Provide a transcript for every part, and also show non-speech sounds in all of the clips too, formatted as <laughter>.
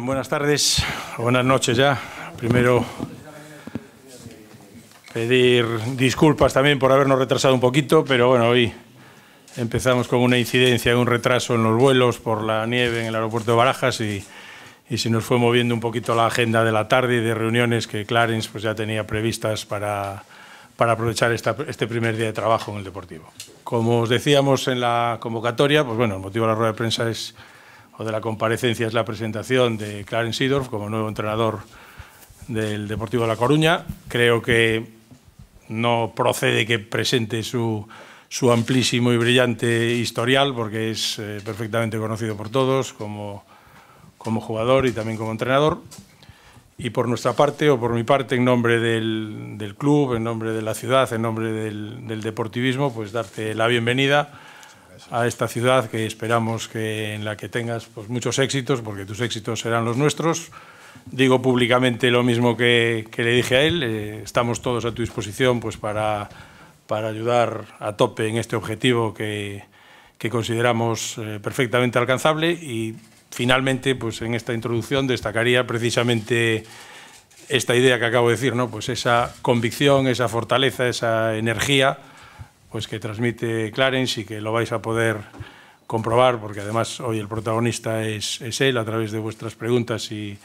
buenas tardes, buenas noches ya. Primero, pedir disculpas también por habernos retrasado un poquito, pero bueno, hoy empezamos con una incidencia, un retraso en los vuelos por la nieve en el aeropuerto de Barajas y, y se nos fue moviendo un poquito la agenda de la tarde y de reuniones que Clarence pues, ya tenía previstas para, para aprovechar este primer día de trabajo en el Deportivo. Como os decíamos en la convocatoria, pues bueno, el motivo de la rueda de prensa es o de la comparecencia es la presentación de Clarence Seedorf como nuevo entrenador del Deportivo de La Coruña. Creo que no procede que presente su, amplísimo y brillante historial, porque es eh, perfectamente conocido por todos como, jugador y también como entrenador. Y por nuestra parte, o por mi parte, en nombre del, club, en nombre de la ciudad, en nombre del deportivismo, pues darte la bienvenida a esta ciudad que esperamos que en la que tengas pues, muchos éxitos, porque tus éxitos serán los nuestros. Digo públicamente lo mismo que, le dije a él, eh, estamos todos a tu disposición pues, para, para, ayudar a tope en este objetivo que, consideramos eh, perfectamente alcanzable y finalmente pues, en esta introducción destacaría precisamente esta idea que acabo de decir, ¿no? pues esa convicción, esa fortaleza, esa energía pues que transmite Clarence y que lo vais a poder comprobar, porque además hoy el protagonista es, él a través de vuestras preguntas y,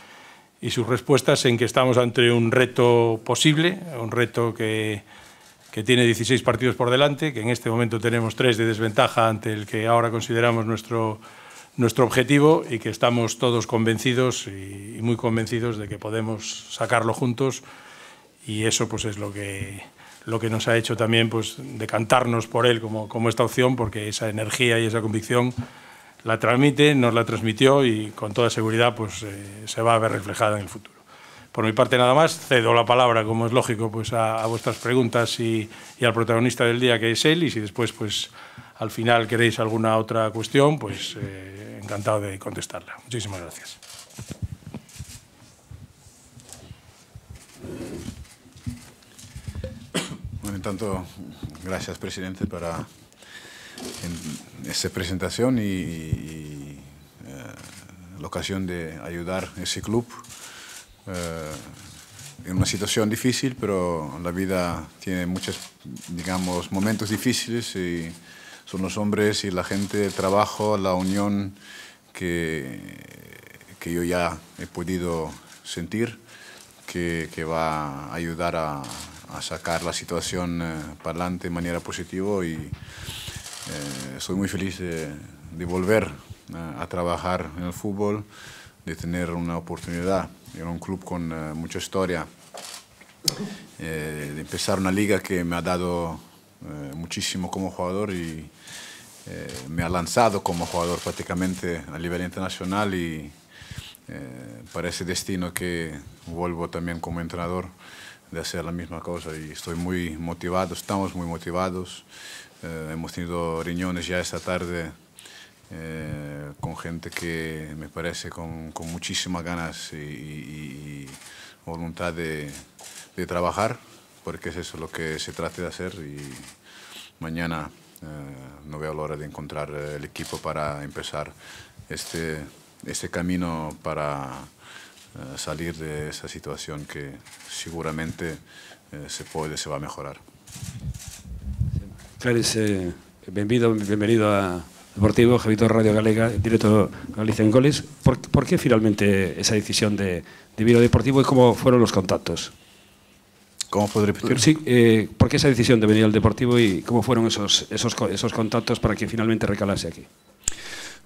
sus respuestas, en que estamos ante un reto posible, un reto que, tiene 16 partidos por delante, que en este momento tenemos tres de desventaja ante el que ahora consideramos nuestro, nuestro objetivo y que estamos todos convencidos y muy convencidos de que podemos sacarlo juntos y eso pues es lo que lo que nos ha hecho también pues, decantarnos por él como, esta opción, porque esa energía y esa convicción la transmite, nos la transmitió y con toda seguridad pues, eh, se va a ver reflejada en el futuro. Por mi parte nada más, cedo la palabra, como es lógico, pues a, vuestras preguntas y, al protagonista del día, que es él, y si después pues, al final queréis alguna otra cuestión, pues eh, encantado de contestarla. Muchísimas gracias. tanto, gracias, presidente, para esta presentación y, eh, la ocasión de ayudar a ese club eh, en una situación difícil, pero la vida tiene muchos, digamos, momentos difíciles y son los hombres y la gente, el trabajo, la unión que, que yo ya he podido sentir que va a ayudar a a sacar la situación eh, para adelante de manera positiva y eh, soy muy feliz de, volver eh, a trabajar en el fútbol, de tener una oportunidad en un club con mucha historia, de empezar una liga que me ha dado muchísimo como jugador y me ha lanzado como jugador prácticamente a nivel internacional y para ese destino que vuelvo también como entrenador de hacer la misma cosa y estoy muy motivado, estamos muy motivados. Eh, hemos tenido reuniones ya esta tarde eh, con gente que me parece con, muchísimas ganas y, voluntad de, trabajar, porque es eso lo que se trata de hacer y mañana eh, no veo la hora de encontrar el equipo para empezar este, este camino para... Eh, salir de esa situación que seguramente eh, se puede, se va a mejorar. Clarice, bienvenido, bienvenido a Deportivo, Javito Radio Galega, directo Galicia en Goles. ¿Por, qué finalmente esa decisión de, de al Deportivo y cómo fueron los contactos? ¿Cómo puedo repetir? Sí, eh, ¿por qué esa decisión de venir al Deportivo y cómo fueron esos, esos, esos contactos para que finalmente recalase aquí?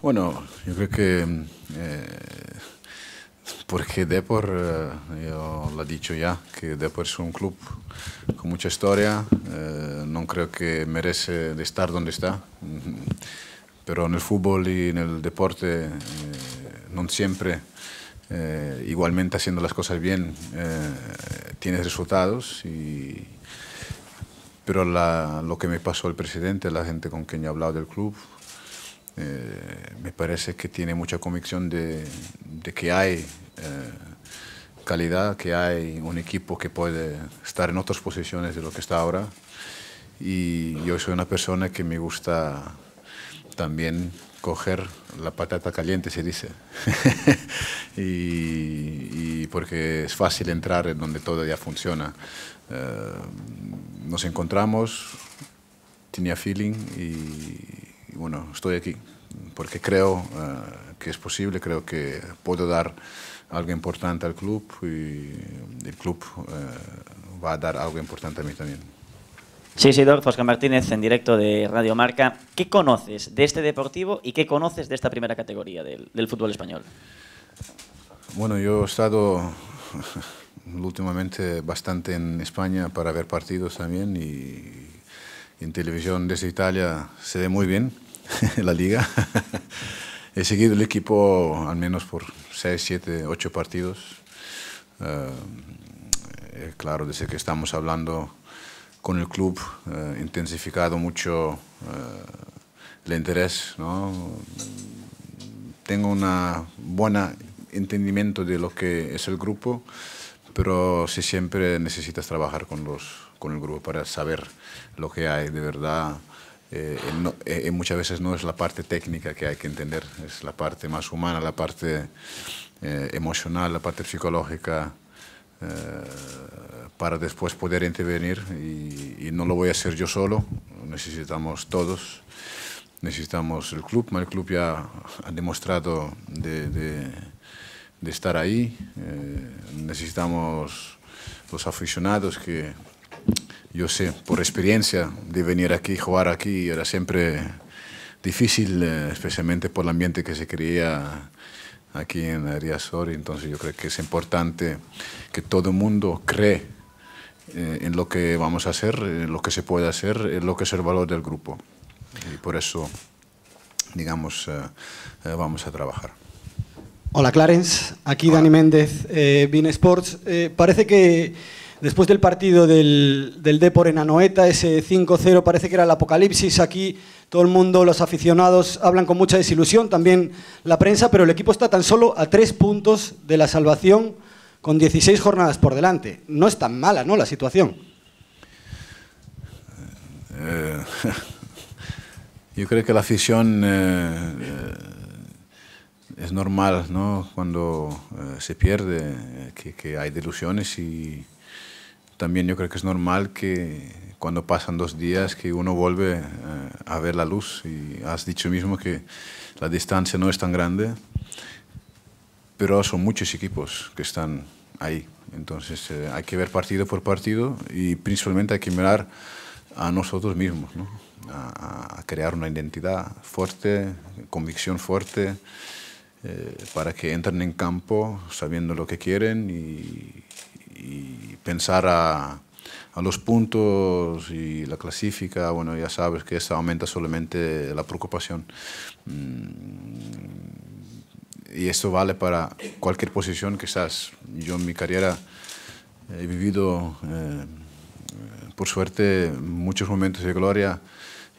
Bueno, yo creo que porque Depor, eh, yo lo he dicho ya, que Depor es un club con mucha historia, eh, no creo que merece de estar donde está, <laughs> pero en el fútbol y en el deporte eh, no siempre, igualmente haciendo las cosas bien, tienes resultados, y, pero lo que me pasó el presidente, la gente con quien he hablado del club, eh, me parece que tiene mucha convicción de, que hay eh, calidad, que hay un equipo que puede estar en otras posiciones de lo que está ahora. Y yo soy una persona que me gusta también coger la patata caliente, se dice. <laughs> y, porque es fácil entrar en donde todo ya funciona. Eh, nos encontramos, tenía feeling y y bueno, estoy aquí porque creo eh, que es posible, creo que puedo dar algo importante al club y el club eh, va a dar algo importante a mí también. Sí, sí, Dor, Fosca Martínez en directo de Radio Marca. ¿Qué conoces de este deportivo y qué conoces de esta primera categoría del, del fútbol español? Bueno, yo he estado <laughs> últimamente bastante en España para ver partidos también y en televisión desde Italia se ve muy bien <laughs> la liga. He seguido el equipo al menos por 6, 7, 8 partidos. Eh, eh, claro, desde que estamos hablando con el club, eh, intensificado mucho el interés. Tengo un buen entendimiento de lo que es el grupo, pero si siempre necesitas trabajar con los con el grupo para saber lo que hay de verdad. Eh, eh, eh, muchas veces no es la parte técnica que hay que entender, es la parte más humana, la parte eh, emocional, la parte psicológica, para después poder intervenir. Y, no lo voy a hacer yo solo, necesitamos todos, necesitamos el club, el club ya ha demostrado de estar ahí, necesitamos los aficionados que yo sé por experiencia de venir aquí, jugar aquí, era siempre difícil, eh, especialmente por el ambiente que se creía aquí en Riazor. Entonces yo creo que es importante que todo el mundo cree eh, en lo que vamos a hacer, en lo que se puede hacer, en lo que es el valor del grupo. Y por eso, digamos, eh, vamos a trabajar. Hola Clarence, aquí Dani Méndez, eh, Sports. parece que Después del partido del, del Depor en Anoeta, ese 5-0 parece que era el apocalipsis. Aquí todo el mundo, los aficionados, hablan con mucha desilusión, también la prensa, pero el equipo está tan solo a tres puntos de la salvación con 16 jornadas por delante. No es tan mala, ¿no? La situación. <laughs> yo creo que la afición eh, eh, es normal, ¿no? Cuando eh, se pierde, que hay delusiones y también yo creo que es normal que cuando pasan dos días que uno vuelve eh, a ver la luz y has dicho mismo que la distancia no es tan grande, pero son muchos equipos que están ahí. Entonces eh, hay que ver partido por partido y principalmente hay que mirar a nosotros mismos, ¿no? a, crear una identidad fuerte, convicción fuerte, eh, para que entren en campo sabiendo lo que quieren y, y pensar a, los puntos y la clasifica, bueno, ya sabes que eso aumenta solamente la preocupación. Mm, y esto vale para cualquier posición que estás. Yo en mi carrera he vivido, eh, por suerte, muchos momentos de gloria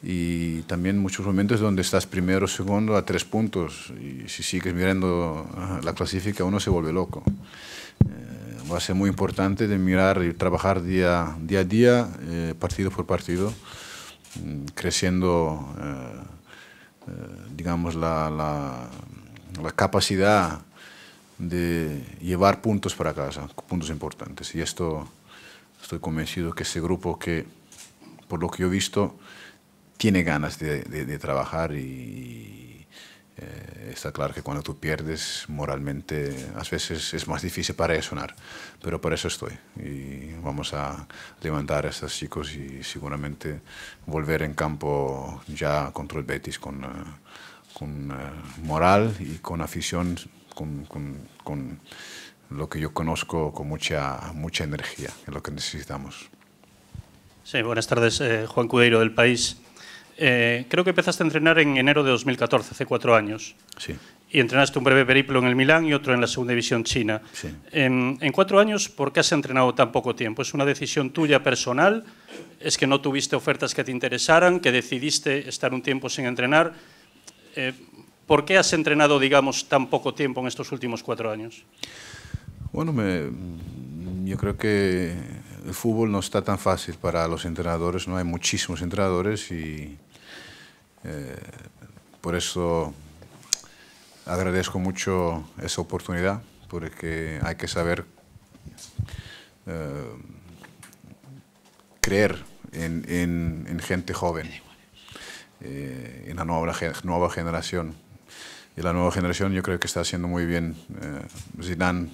y también muchos momentos donde estás primero, segundo, a tres puntos. Y si sigues mirando ah, la clasifica, uno se vuelve loco va a ser muy importante de mirar y trabajar día, día a día, eh, partido por partido, mm, creciendo, eh, eh, digamos, la, la, capacidad de llevar puntos para casa, puntos importantes. Y esto estoy convencido que ese grupo que, por lo que yo he visto, tiene ganas de, de trabajar y, eh, está claro que cuando tú pierdes moralmente, a veces es más difícil para sonar, pero por eso estoy. Y vamos a levantar a estos chicos y seguramente volver en campo ya contra el Betis con, eh, con eh, moral y con afición, con, con, lo que yo conozco, con mucha, mucha energía, es lo que necesitamos. Sí, buenas tardes, Juan Cudeiro del País. Eh, creo que empezaste a entrenar en enero de 2014, hace cuatro años. Sí. Y entrenaste un breve periplo en el Milán y otro en la Segunda División China. Sí. En, cuatro años, ¿por qué has entrenado tan poco tiempo? ¿Es una decisión tuya personal? ¿Es que no tuviste ofertas que te interesaran? ¿Que decidiste estar un tiempo sin entrenar? Eh, ¿Por qué has entrenado, digamos, tan poco tiempo en estos últimos cuatro años? Bueno, yo creo que el fútbol no está tan fácil para los entrenadores, no hay muchísimos entrenadores y eh, por eso agradezco mucho esa oportunidad, porque hay que saber eh, creer en, gente joven, eh, en la nueva, nueva generación. Y la nueva generación yo creo que está haciendo muy bien. Zidane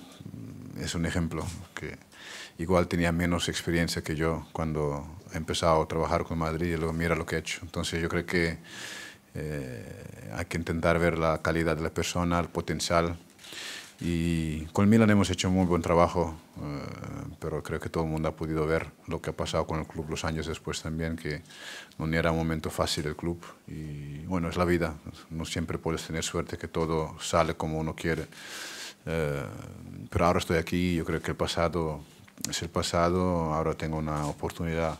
es un ejemplo que igual tenía menos experiencia que yo cuando he empezado a trabajar con Madrid y luego mira lo que he hecho. Entonces yo creo que eh, hay que intentar ver la calidad de la persona, el potencial. Y con Milan hemos hecho muy buen trabajo, eh, pero creo que todo el mundo ha podido ver lo que ha pasado con el club los años después también, que no era un momento fácil el club. Y bueno, es la vida, no siempre puedes tener suerte que todo sale como uno quiere. Eh, pero ahora estoy aquí, yo creo que el pasado es el pasado, ahora tengo una oportunidad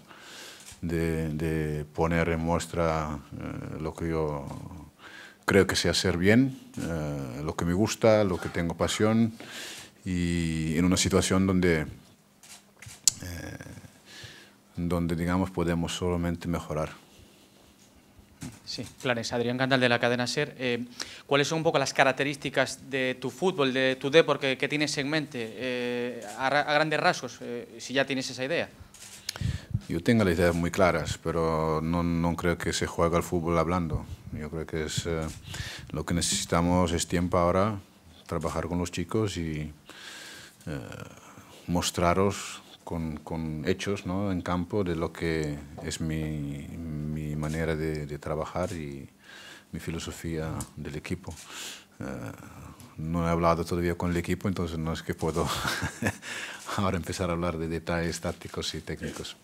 de, poner en muestra eh, lo que yo creo que sé hacer bien, eh, lo que me gusta, lo que tengo pasión y en una situación donde, eh, donde digamos, podemos solamente mejorar. Sí, Planes. Adrián Cantal de la cadena SER. ¿Cuáles son un poco las características de tu fútbol, de tu deporte que, tienes en mente, a, grandes rasgos, si ya tienes esa idea? Yo tengo las ideas muy claras, pero no, creo que se juegue al fútbol hablando. Yo creo que es eh, lo que necesitamos es tiempo ahora, trabajar con los chicos y eh, mostraros con, hechos ¿no? en campo de lo que es mi, manera de, trabajar y mi filosofía del equipo. Eh, no he hablado todavía con el equipo, entonces no es que puedo <laughs> ahora empezar a hablar de detalles tácticos y técnicos.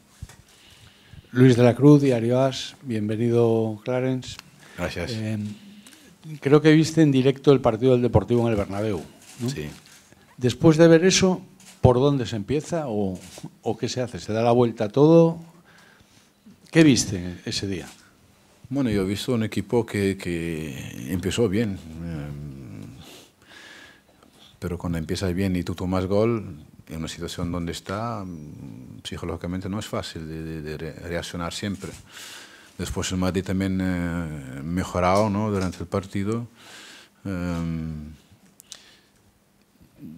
Luis de la Cruz, y arias. bienvenido Clarence. Gracias. Eh, creo que viste en directo el partido del Deportivo en el Bernabéu. Sí. Después de ver eso, ¿por dónde se empieza o, qué se hace? ¿Se da la vuelta a todo? ¿Qué viste ese día? Bueno, yo he visto un equipo que, empezó bien, em, pero cuando empiezas bien y tú tomas gol, en una situación donde está, mm, psicológicamente no es fácil de, reaccionar siempre. Después el Madrid también eh, mejorado ¿no? durante el partido. Em,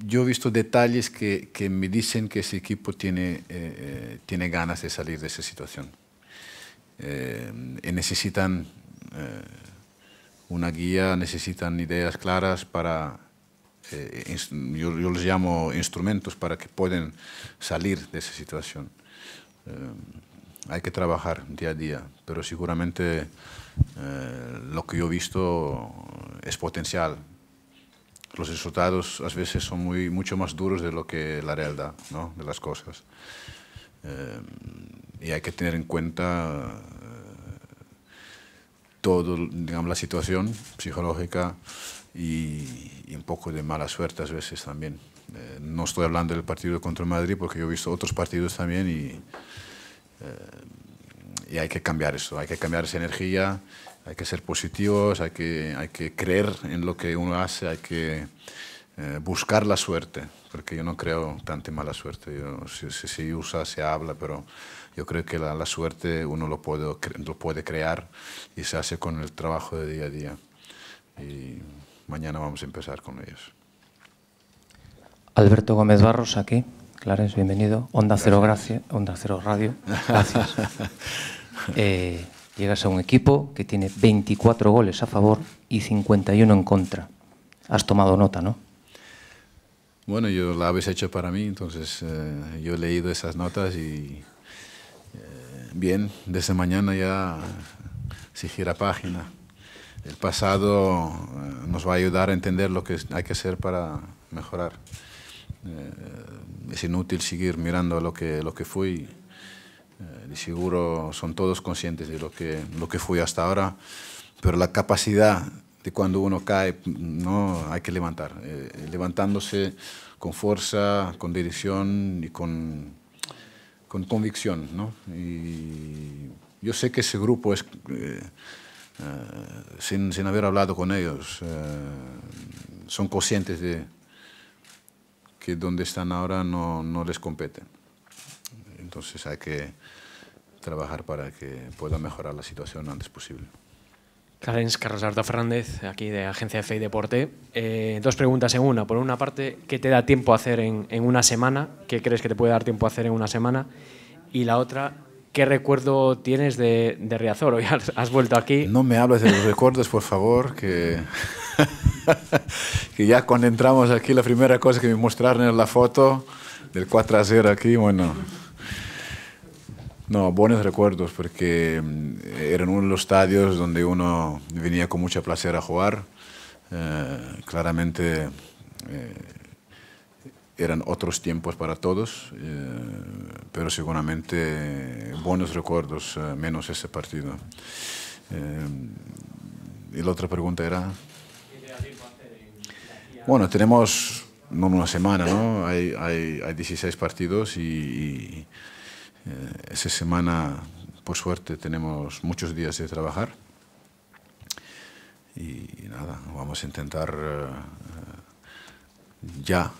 yo he visto detalles que, que, me dicen que ese equipo tiene, eh, eh, tiene ganas de salir de esa situación. Em, necesitan una guía, necesitan ideas claras para eh, yo, les llamo instrumentos para que puedan salir de esa situación. Eh, hay que trabajar día a día, pero seguramente eh, lo que yo he visto es potencial. Los resultados a veces son muy, mucho más duros de lo que la realidad ¿no? de las cosas. y hay que tener en cuenta toda la situación psicológica, y, un poco de mala suerte a veces también. Eh, no estoy hablando del partido contra Madrid porque yo he visto otros partidos también eh, y, hay que cambiar eso, hay que cambiar esa energía, hay que ser positivos, hay que, hay que creer en lo que uno hace, hay que eh, buscar la suerte, porque yo no creo tanta mala suerte, yo, se, si, usa, se habla, pero yo creo que la, suerte uno lo puede, lo puede crear y se hace con el trabajo de día a día. Mañana vamos a empezar con ellos. Alberto Gómez Barros, aquí. Clares, bienvenido. Onda Cero, gracias. Onda Cero Radio. Gracias. <laughs> Eh, llegas a un equipo que tiene 24 goles a favor y 51 en contra. Has tomado nota, ¿no? Bueno, yo la habéis hecho para mí, entonces eh, yo he leído esas notas y eh, bien, desde mañana ya se gira página el pasado eh, nos va a ayudar a entender lo que hay que hacer para mejorar. Eh, es inútil seguir mirando lo que, lo que fui. Eh, de seguro son todos conscientes de lo que, lo que fui hasta ahora, pero la capacidad de cuando uno cae, no hay que levantar. levantándose con fuerza, con dirección y con, con convicción. Y yo sé que ese grupo es eh, sin, sin, haber hablado con ellos, eh, son conscientes de que donde están ahora no, no les compete. Entonces hay que trabajar para que pueda mejorar la situación lo antes posible. Karen, Carlos Alberto Fernández, aquí de Agencia de Fe y Deporte. Eh, dos preguntas en una. Por una parte, ¿qué te da tiempo a hacer en, en, una semana? ¿Qué crees que te puede dar tiempo a hacer en una semana? Y la otra, ¿Qué recuerdo tienes de, de Riazor? <laughs> has, vuelto aquí. No me hables de los recuerdos, por favor, <laughs> que... ya cuando entramos aquí, la primera cosa que me mostraron es la foto del 4 0 aquí, bueno. No, buenos recuerdos, porque eh, eran uno de los estadios donde uno venía con mucha placer a jugar. Eh, claramente. Eh, eran otros tiempos para todos, eh, pero seguramente buenos recuerdos, eh, menos ese partido. Eh, y la otra pregunta era... Bueno, tenemos no una semana, ¿no? Hay, hay, 16 partidos y, esa semana, por suerte, tenemos muchos días de trabajar. y nada, vamos a intentar ya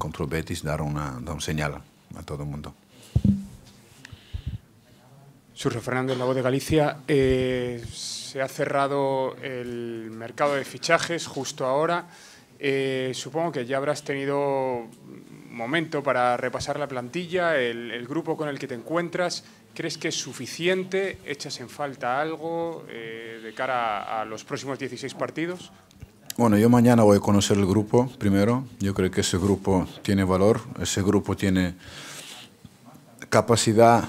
contra Betis dar, una, señal a todo el mundo. Surge Fernández, La Voz de Galicia. Eh, se ha cerrado el mercado de fichajes justo ahora. Eh, supongo que ya habrás tenido momento para repasar la plantilla, el, grupo con el que te encuentras. ¿Crees que es suficiente? ¿Echas en falta algo eh, de cara a, a los próximos 16 partidos? Bueno, yo mañana voy a conocer el grupo primero. Yo creo que ese grupo tiene valor, ese grupo tiene capacidad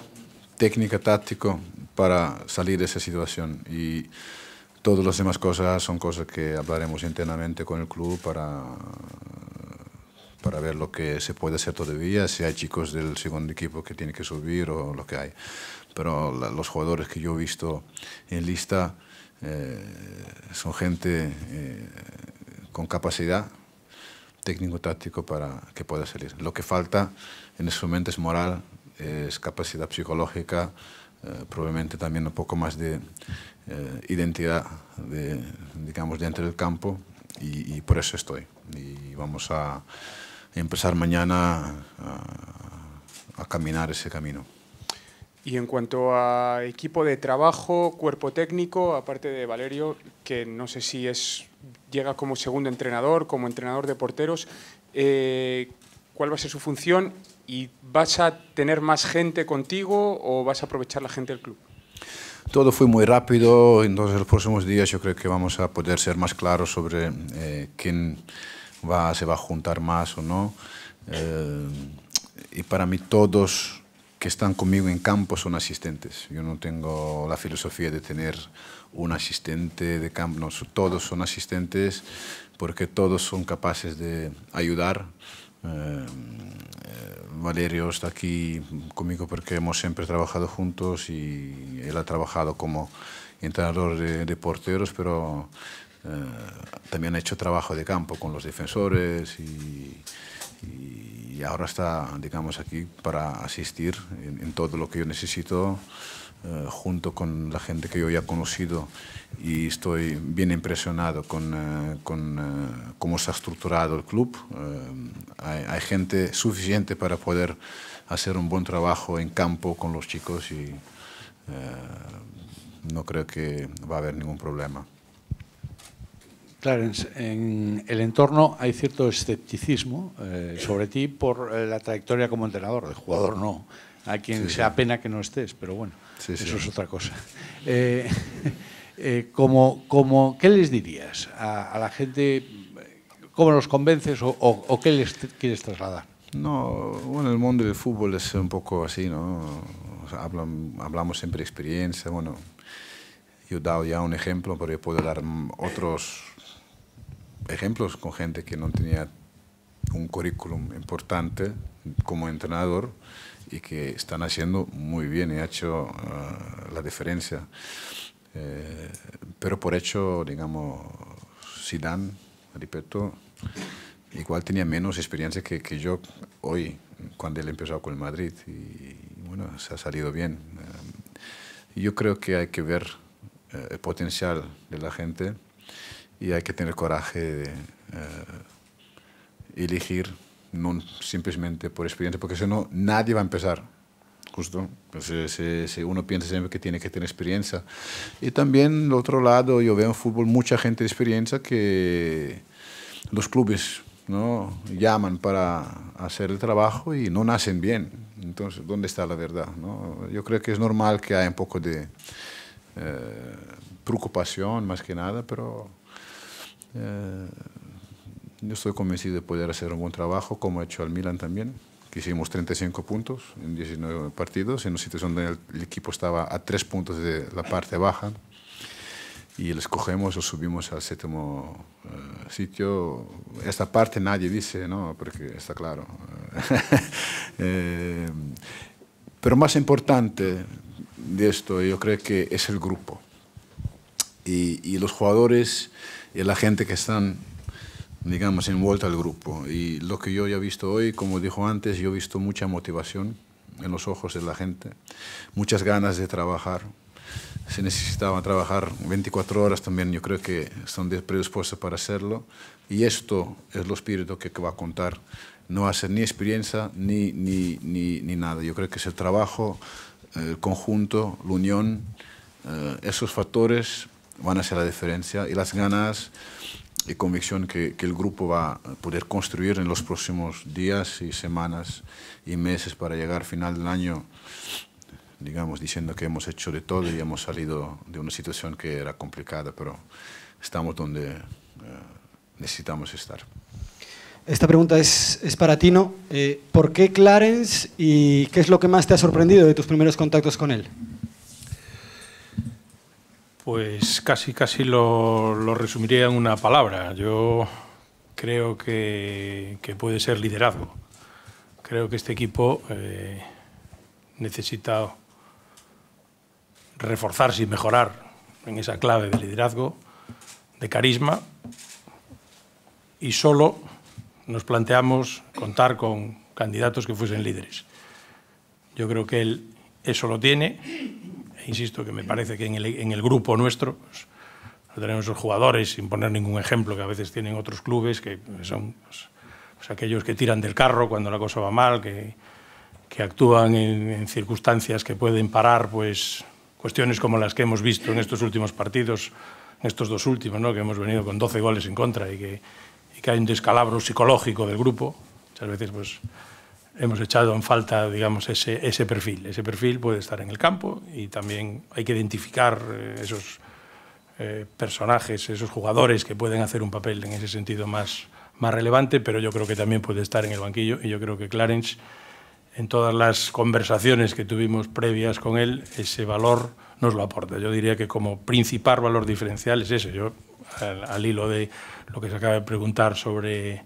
técnica, táctico para salir de esa situación. Y todas las demás cosas son cosas que hablaremos internamente con el club para, para ver lo que se puede hacer todavía, si hay chicos del segundo equipo que tienen que subir o lo que hay. Pero los jugadores que yo he visto en lista... Eh, son gente eh, con capacidad técnico-táctico para que pueda salir. Lo que falta en ese momento es moral, es capacidad psicológica, eh, probablemente también un poco más de identidad, de, digamos, dentro del campo, y, por eso estoy. Y vamos a empezar mañana a caminar ese camino. Y en cuanto a equipo de trabajo, cuerpo técnico, aparte de Valerio, que no sé si es llega como segundo entrenador, como entrenador de porteros, eh, ¿cuál va a ser su función? ¿Y vas a tener más gente contigo o vas a aprovechar la gente del club? Todo fue muy rápido, entonces los próximos días yo creo que vamos a poder ser más claros sobre eh, quién va, se va a juntar más o no. Eh, y para mí todos que están conmigo en campo son asistentes. Yo no tengo la filosofía de tener un asistente de campo, todos son asistentes porque todos son capaces de ayudar. Eh, eh, Valerio está aquí conmigo porque hemos siempre trabajado juntos y él ha trabajado como entrenador de, porteros, pero eh, también ha hecho trabajo de campo con los defensores y y ahora está, digamos, aquí para asistir en, todo lo que yo necesito, eh, junto con la gente que yo ya he conocido y estoy bien impresionado con, eh, eh, cómo con ha estructurado el club. hay, gente suficiente para poder hacer un buen trabajo en campo con los chicos y no creo que va a haber ningún problema. Claro, en, el entorno hay cierto escepticismo eh, sobre ti por eh, la trayectoria como entrenador, de jugador no. A quien sea pena que no estés, pero bueno, eso es otra cosa. Eh, <laughs> como, ¿Qué les dirías a, la gente? ¿Cómo los convences o, qué les quieres trasladar? No, bueno, el mundo del fútbol es un poco así, ¿no? hablamos siempre de experiencia, bueno, yo he dado ya un ejemplo, pero yo puedo dar otros ejemplos con gente que no tenía un currículum importante como entrenador y que están haciendo muy bien y ha hecho eh, la diferencia. Eh, pero por hecho, digamos, Zidane, repito, igual tenía menos experiencia que, yo hoy, cuando él empezó con el Madrid. Y, bueno, se ha salido bien. Eh, yo creo que hay que ver el potencial de la gente y hay que tener coraje de eh, elegir, no simplemente por experiencia, porque si no, nadie va a empezar. Justo, si, pues uno piensa siempre que tiene que tener experiencia. Y también, del otro lado, yo veo en fútbol mucha gente de experiencia que los clubes ¿no? llaman para hacer el trabajo y no nacen bien. Entonces, ¿dónde está la verdad? Yo creo que es normal que haya un poco de eh, preocupación, más que nada, pero eh, yo estoy convencido de poder hacer un buen trabajo, como ha hecho al Milan también, que hicimos 35 puntos en 19 partidos, en una situación donde el, equipo estaba a 3 puntos de la parte baja, y los cogemos, o subimos al séptimo eh, sitio. Esta parte nadie dice, ¿no? porque está claro. <laughs> Eh, pero más importante de esto, yo creo que es el grupo. Y, y los jugadores y la gente que están, digamos, envuelta al grupo. Y lo que yo ya he visto hoy, como dijo antes, yo he visto mucha motivación en los ojos de la gente, muchas ganas de trabajar. Se necesitaba trabajar 24 horas también, yo creo que están predispuestos para hacerlo. Y esto es lo espíritu que va a contar. No va a ser ni experiencia ni, ni, ni, ni nada. Yo creo que es el trabajo, el conjunto, la unión, eh, esos factores van a ser la diferencia y las ganas y convicción que, el grupo va a poder construir en los próximos días y semanas y meses para llegar al final del año, digamos, diciendo que hemos hecho de todo y hemos salido de una situación que era complicada, pero estamos donde eh, necesitamos estar. Esta pregunta es, es para Tino. Eh, ¿Por qué Clarence y qué es lo que más te ha sorprendido de tus primeros contactos con él? Pues casi, casi lo, resumiría en una palabra. Yo creo que, puede ser liderazgo. Creo que este equipo eh, necesita reforzarse y mejorar en esa clave de liderazgo, de carisma, y solo nos planteamos contar con candidatos que fuesen líderes. Yo creo que él eso lo tiene insisto que me parece que en el, en el grupo nuestro pues, tenemos los jugadores, sin poner ningún ejemplo, que a veces tienen otros clubes, que son pues, pues, aquellos que tiran del carro cuando la cosa va mal, que, que actúan en, circunstancias que pueden parar pues, cuestiones como las que hemos visto en estos últimos partidos, en estos dos últimos, ¿no? que hemos venido con 12 goles en contra y que, y que hay un descalabro psicológico del grupo. Muchas veces pues, hemos echado en falta, digamos, ese, ese perfil. Ese perfil puede estar en el campo y también hay que identificar eh, esos eh, personajes, esos jugadores que pueden hacer un papel en ese sentido más, más relevante, pero yo creo que también puede estar en el banquillo y yo creo que Clarence, en todas las conversaciones que tuvimos previas con él, ese valor nos lo aporta. Yo diría que como principal valor diferencial es ese. Yo, al hilo de lo que se acaba de preguntar sobre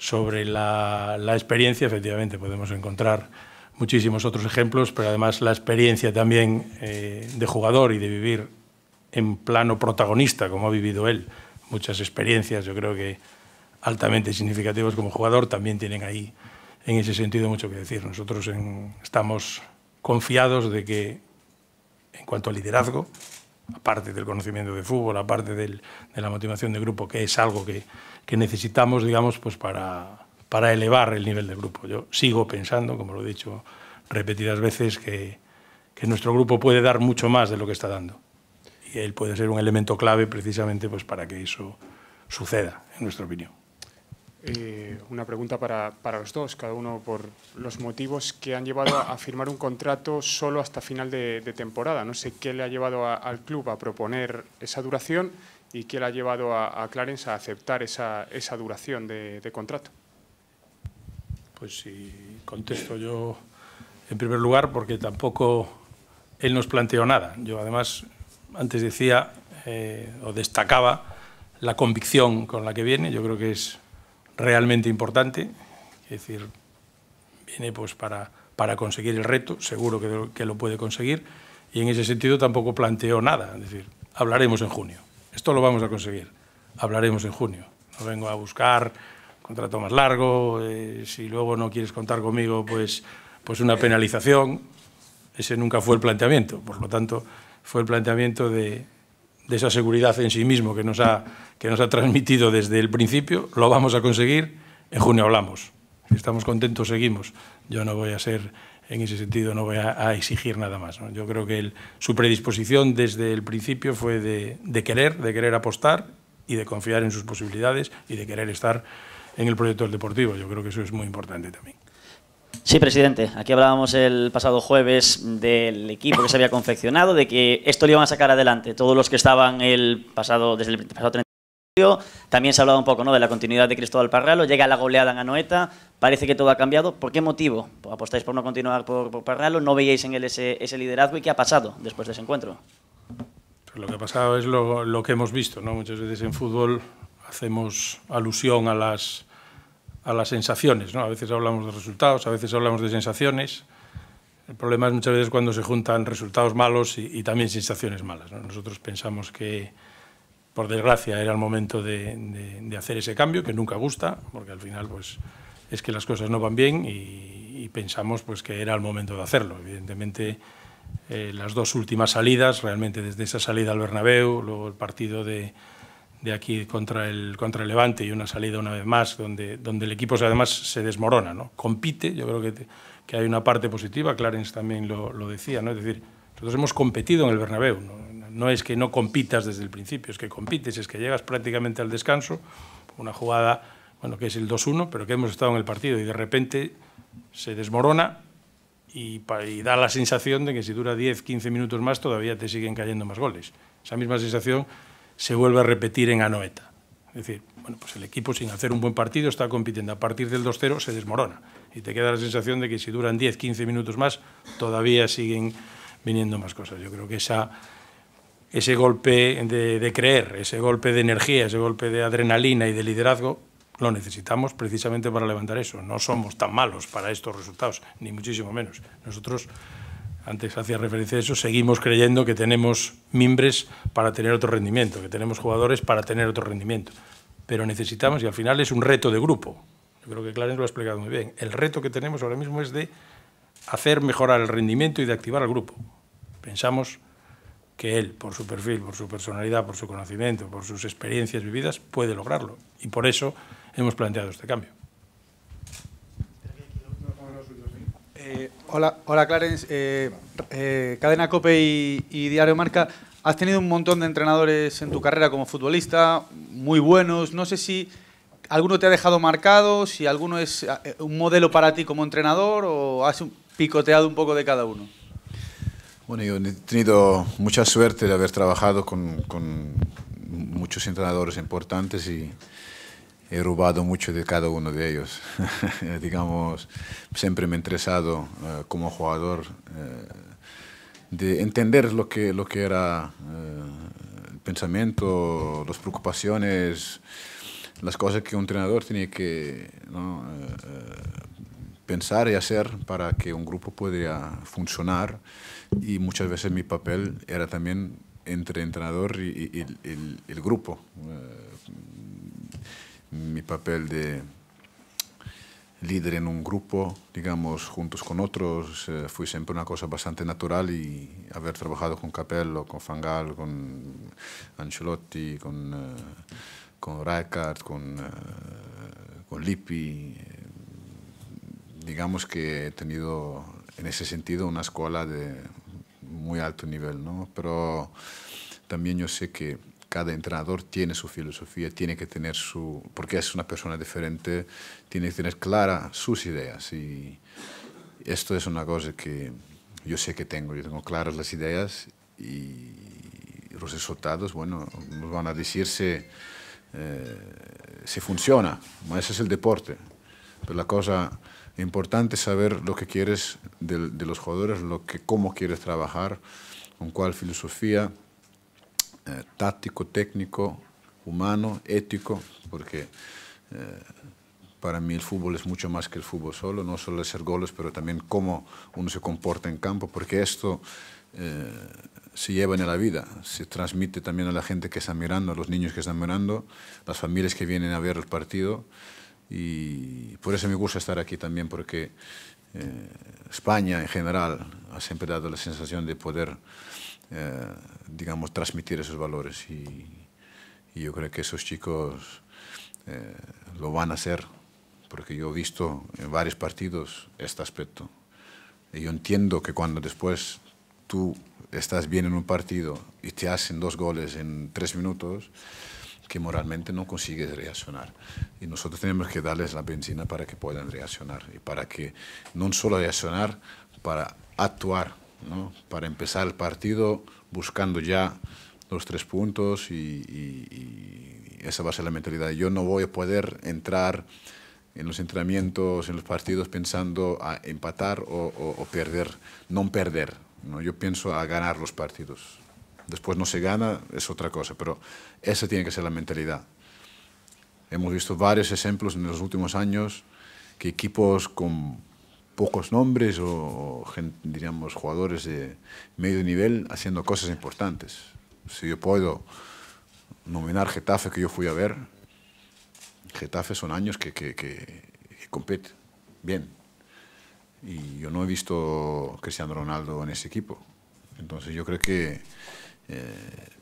sobre la, experiencia, efectivamente podemos encontrar muchísimos otros ejemplos, pero además la experiencia también eh, de jugador y de vivir en plano protagonista, como ha vivido él, muchas experiencias, yo creo que altamente significativas como jugador, también tienen ahí, en ese sentido, mucho que decir. Nosotros estamos confiados de que, en cuanto a liderazgo, aparte del conocimiento de fútbol, aparte de la motivación de grupo, que es algo que, necesitamos, digamos, pues para, para elevar el nivel del grupo. Yo sigo pensando, como lo he dicho repetidas veces, que, que nuestro grupo puede dar mucho más de lo que está dando. Y él puede ser un elemento clave precisamente pues, para que eso suceda, en nuestra opinión. Eh, una pregunta para, para, los dos, cada uno por los motivos que han llevado a, firmar un contrato solo hasta final de, temporada. No sé qué le ha llevado al club a proponer esa duración y qué le ha llevado a, a Clarence a aceptar esa, esa duración de, contrato. Pues sí, contesto yo en primer lugar porque tampoco él nos planteó nada. Yo además antes decía eh, o destacaba la convicción con la que viene. Yo creo que es realmente importante, es decir, viene pues para, para conseguir el reto, seguro que, lo puede conseguir, y en ese sentido tampoco planteó nada, es decir, hablaremos en junio, esto lo vamos a conseguir, hablaremos en junio, no vengo a buscar contrato más largo, eh, si luego no quieres contar conmigo, pues, pues una penalización, ese nunca fue el planteamiento, por lo tanto, fue el planteamiento de de esa seguridad en sí mismo que nos ha, que nos ha transmitido desde el principio, lo vamos a conseguir. En junio hablamos. Si estamos contentos, seguimos. Yo no voy a ser, en ese sentido, no voy a, exigir nada más. Yo creo que su predisposición desde el principio fue de, de querer, de querer apostar y de confiar en sus posibilidades y de querer estar en el proyecto del deportivo. Yo creo que eso es muy importante también. Sí, presidente. Aquí hablábamos el pasado jueves del equipo que se había confeccionado, de que esto lo iban a sacar adelante todos los que estaban el pasado, desde el pasado 30 de julio. También se ha hablado un poco ¿no? de la continuidad de Cristóbal Parralo. Llega la goleada en Anoeta. Parece que todo ha cambiado. ¿Por qué motivo apostáis por no continuar por, Parralo? ¿No veíais en él ese, liderazgo? ¿Y qué ha pasado después de ese encuentro? Pues lo que ha pasado es lo, lo que hemos visto. ¿no? Muchas veces en fútbol hacemos alusión a las a las sensaciones. ¿no? A veces hablamos de resultados, a veces hablamos de sensaciones. El problema es muchas veces cuando se juntan resultados malos y, también sensaciones malas. Nosotros pensamos que, por desgracia, era el momento de, hacer ese cambio, que nunca gusta, porque al final pues, es que las cosas no van bien y, pensamos pues, que era el momento de hacerlo. Evidentemente, eh, las dos últimas salidas, realmente desde esa salida al Bernabéu, luego el partido de de aquí contra el, contra el Levante y una salida una vez más donde, donde el equipo además se desmorona, ¿no? compite, yo creo que, que hay una parte positiva, Clarence también lo, lo, decía, ¿no? es decir, nosotros hemos competido en el Bernabéu, ¿no? no es que no compitas desde el principio, es que compites, es que llegas prácticamente al descanso, una jugada bueno, que es el 2-1, pero que hemos estado en el partido y de repente se desmorona y, y, da la sensación de que si dura 10, 15 minutos más todavía te siguen cayendo más goles. Esa misma sensación se vuelve a repetir en Anoeta. Es decir, bueno, pues el equipo sin hacer un buen partido está compitiendo. A partir del 2-0 se desmorona y te queda la sensación de que si duran 10, 15 minutos más, todavía siguen viniendo más cosas. Yo creo que ese golpe de, de creer, ese golpe de energía, ese golpe de adrenalina y de liderazgo lo necesitamos precisamente para levantar eso. No somos tan malos para estos resultados, ni muchísimo menos. Nosotros antes hacía referencia a eso, seguimos creyendo que tenemos mimbres para tener otro rendimiento, que tenemos jugadores para tener otro rendimiento. Pero necesitamos, y al final es un reto de grupo. Yo creo que Clarence lo ha explicado muy bien. El reto que tenemos ahora mismo es de hacer mejorar el rendimiento y de activar al grupo. Pensamos que él, por su perfil, por su personalidad, por su conocimiento, por sus experiencias vividas, puede lograrlo. Y por eso hemos planteado este cambio. Eh, Hola, hola Clarence. Eh, eh, Cadena Cope y, Diario Marca. Has tenido un montón de entrenadores en tu carrera como futbolista, muy buenos. No sé si alguno te ha dejado marcado, si alguno es eh, un modelo para ti como entrenador o has picoteado un poco de cada uno. Bueno, yo he tenido mucha suerte de haber trabajado con muchos entrenadores importantes y he robado mucho de cada uno de ellos. <laughs> Digamos, siempre me he interesado eh, como jugador eh, de entender lo que, lo que era eh, el pensamiento, las preocupaciones, las cosas que un entrenador tiene que pensar y hacer para que un grupo pueda funcionar. Y muchas veces mi papel era también entre entrenador y, el, grupo mi papel de líder en un grupo, digamos, juntos con otros, eh, fue siempre una cosa bastante natural y haber trabajado con Capello, con Fangal, con Ancelotti, con, eh, con con, eh, con Lippi, digamos que he tenido en ese sentido una escuela de muy alto nivel, ¿no? Pero también yo sé que cada entrenador tiene su filosofía, tiene que tener su... porque es una persona diferente, tiene que tener claras sus ideas. Y esto es una cosa que yo sé que tengo, yo tengo claras las ideas y los resultados, bueno, nos van a decir si, eh, funciona. Ese es el deporte. Pero la cosa importante es saber lo que quieres de, de los jugadores, lo que, cómo quieres trabajar, con cuál filosofía. Eh, táctico, técnico, humano, ético, porque eh, para mí el fútbol es mucho más que el fútbol solo, no solo hacer goles, pero también cómo uno se comporta en campo, porque esto eh, se lleva en la vida, se transmite también a la gente que está mirando, a los niños que están mirando, las familias que vienen a ver el partido. Y por eso me gusta estar aquí también, porque España en general ha siempre dado la sensación de poder eh, digamos, transmitir esos valores. Y, yo creo que esos chicos eh, lo van a hacer, porque yo he visto en varios partidos este aspecto. Y yo entiendo que cuando después tú estás bien en un partido y te hacen dos goles en tres minutos, que moralmente no consigues reaccionar. Y nosotros tenemos que darles la benzina para que puedan reaccionar y para que no solo reaccionar, para actuar para empezar el partido buscando ya los tres puntos y, esa va a ser la mentalidad. Yo no voy a poder entrar en los entrenamientos, en los partidos pensando a empatar o, perder, no perder. ¿no? Yo pienso a ganar los partidos. Después no se gana, es otra cosa, pero esa tiene que ser la mentalidad. Hemos visto varios ejemplos en los últimos años que equipos con pocos nombres o, diríamos jugadores de medio nivel haciendo cosas importantes. Si yo puedo nominar Getafe que yo fui a ver, Getafe son años que, que, compete bien. Y yo no he visto Cristiano Ronaldo en ese equipo. Entonces yo creo que eh,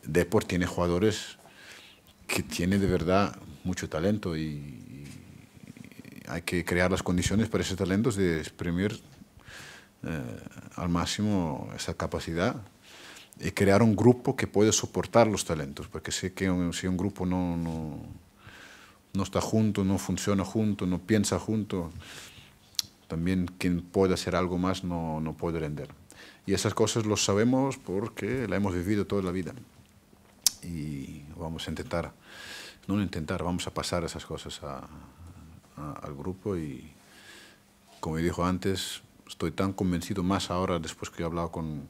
Deport tiene jugadores que tiene de verdad mucho talento y hay que crear las condiciones para esos talentos de exprimir eh, al máximo esa capacidad y crear un grupo que pueda soportar los talentos, porque sé que si un grupo no, no, está junto, no funciona junto, no piensa junto, también quien pueda hacer algo más no, puede render. Y esas cosas lo sabemos porque la hemos vivido toda la vida. Y vamos a intentar, no intentar, vamos a pasar esas cosas a, al grupo y, como he dicho antes, estoy tan convencido más ahora, después que he hablado con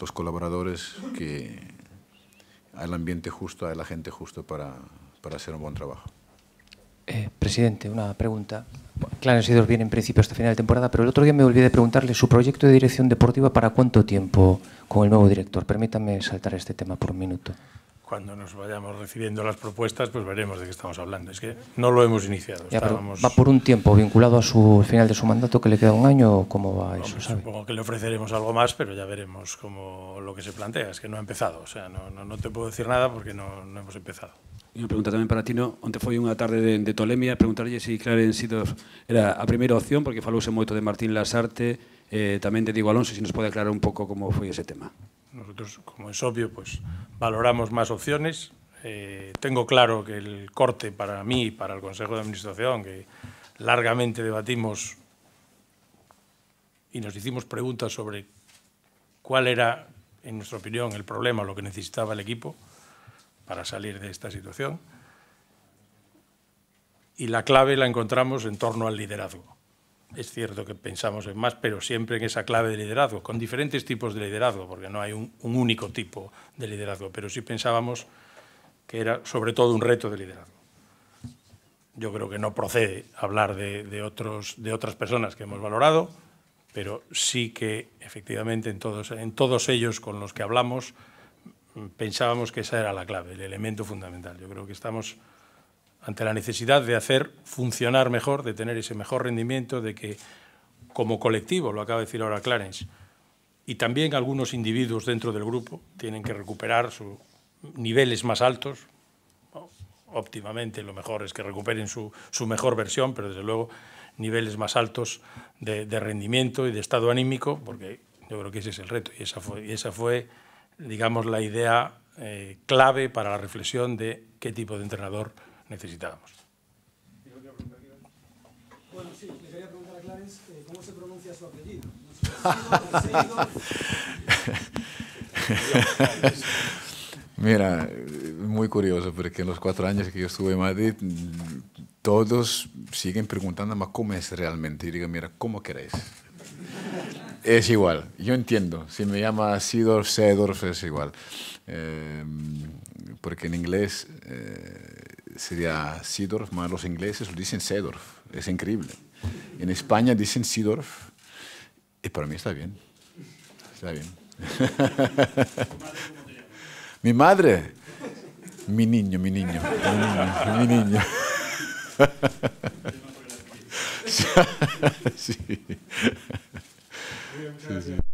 los colaboradores, que hay el ambiente justo, hay la gente justo para, hacer un buen trabajo. Eh, presidente, una pregunta. claro, han sido bien en principio hasta final de temporada, pero el otro día me olvidé de preguntarle su proyecto de dirección deportiva para cuánto tiempo con el nuevo director. Permítame saltar este tema por un minuto cuando nos vayamos recibiendo las propuestas, pues veremos de qué estamos hablando. Es que no lo hemos iniciado. ¿Va por un tiempo vinculado a su final de su mandato que le queda un año cómo va eso? Pues supongo que le ofreceremos algo más, pero ya veremos cómo lo que se plantea. Es que no ha empezado. O sea, no, te puedo decir nada porque no, hemos empezado. Y una pregunta también para ti, no? fue foi una tarde de, tolemia, si Clarence era a primera opción, porque falouse momento de Martín Lasarte, eh, También de Diego Alonso, si nos puede aclarar un poco cómo fue ese tema. Nosotros, como es obvio, pues valoramos más opciones. Eh, tengo claro que el corte para mí y para el Consejo de Administración, que largamente debatimos y nos hicimos preguntas sobre cuál era, en nuestra opinión, el problema, lo que necesitaba el equipo para salir de esta situación. Y la clave la encontramos en torno al liderazgo. Es cierto que pensamos en más, pero siempre en esa clave de liderazgo, con diferentes tipos de liderazgo, porque no hay un, único tipo de liderazgo, pero sí pensábamos que era sobre todo un reto de liderazgo. Yo creo que no procede hablar de, otros, de otras personas que hemos valorado, pero sí que efectivamente en todos, en todos ellos con los que hablamos pensábamos que esa era la clave, el elemento fundamental. Yo creo que estamos ante la necesidad de hacer funcionar mejor, de tener ese mejor rendimiento, de que como colectivo, lo acaba de decir ahora Clarence, y también algunos individuos dentro del grupo tienen que recuperar sus niveles más altos. Óptimamente lo mejor es que recuperen su, mejor versión, pero desde luego niveles más altos de, rendimiento y de estado anímico, porque yo creo que ese es el reto. Y esa fue, digamos, la idea eh, clave para la reflexión de qué tipo de entrenador necesitábamos. Bueno, sí, le quería preguntar a Clarence eh, cómo se pronuncia su apellido. Mira, muy curioso, porque en los cuatro años que yo estuve en Madrid, todos siguen preguntándome cómo es realmente. Y digo, mira, ¿cómo queréis? es igual, yo entiendo. Si me llama Sidor, Sedor, es igual. Eh, porque en inglés... Eh, sería Sidorf, más los ingleses lo dicen Sedorf, es increíble. En España dicen Sidorf y para mí está bien, está bien. <laughs> mi madre, mi niño, mi niño, mi niño. <laughs> sí.